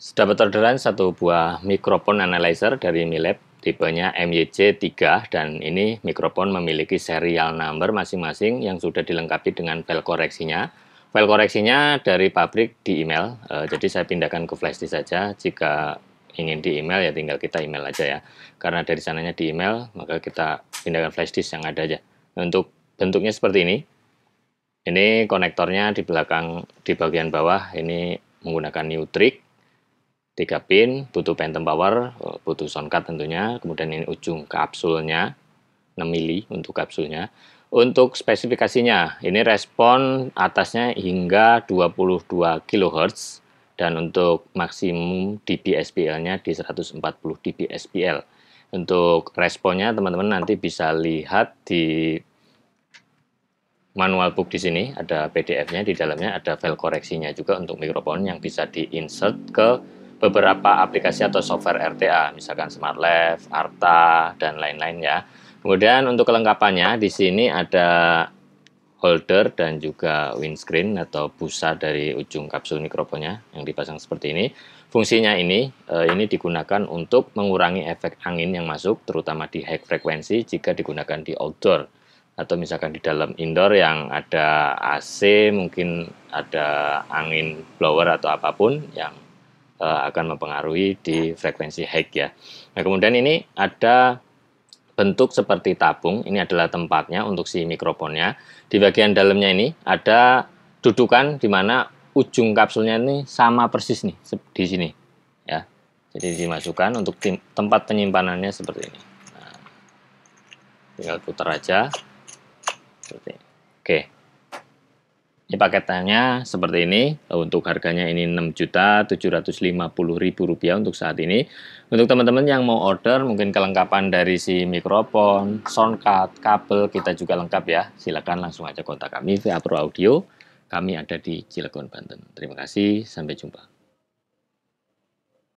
Dapat orderan satu buah mikrofon analyzer dari Milab tipenya MYC3 dan ini mikrofon memiliki serial number masing-masing yang sudah dilengkapi dengan file koreksinya. File koreksinya dari pabrik di email, e, jadi saya pindahkan ke flash disk saja. Jika ingin di email ya tinggal kita email aja ya. Karena dari sananya di email, maka kita pindahkan flash disk yang ada aja. Untuk bentuknya seperti ini. Ini konektornya di belakang, di bagian bawah, ini menggunakan new trick 3 pin, butuh phantom power, eh, butuh sound card tentunya, kemudian ini ujung kapsulnya, 6 mili untuk kapsulnya. Untuk spesifikasinya, ini respon atasnya hingga 22 kHz dan untuk maksimum dBSPL-nya di 140 dBSPL. Untuk responnya teman-teman nanti bisa lihat di manual book di sini ada PDF-nya, di dalamnya ada file koreksinya juga untuk mikrofon yang bisa di-insert ke beberapa aplikasi atau software RTA, misalkan life Arta, dan lain-lain ya. Kemudian untuk kelengkapannya di sini ada holder dan juga windscreen atau busa dari ujung kapsul mikrofonnya yang dipasang seperti ini. Fungsinya ini, eh, ini digunakan untuk mengurangi efek angin yang masuk, terutama di high frekuensi jika digunakan di outdoor. Atau misalkan di dalam indoor yang ada AC, mungkin ada angin blower atau apapun yang Eh, akan mempengaruhi di ya. frekuensi high ya. Nah, kemudian ini ada bentuk seperti tabung. Ini adalah tempatnya untuk si mikrofonnya. Di bagian dalamnya ini ada dudukan di mana ujung kapsulnya ini sama persis nih di sini ya. Jadi dimasukkan untuk tempat penyimpanannya seperti ini. Nah, tinggal putar aja. Ini paketannya seperti ini. Untuk harganya ini Rp6.750.000 untuk saat ini. Untuk teman-teman yang mau order mungkin kelengkapan dari si mikrofon, sound card, kabel kita juga lengkap ya. Silakan langsung aja kontak kami via Pro Audio. Kami ada di Cilegon, Banten. Terima kasih, sampai jumpa.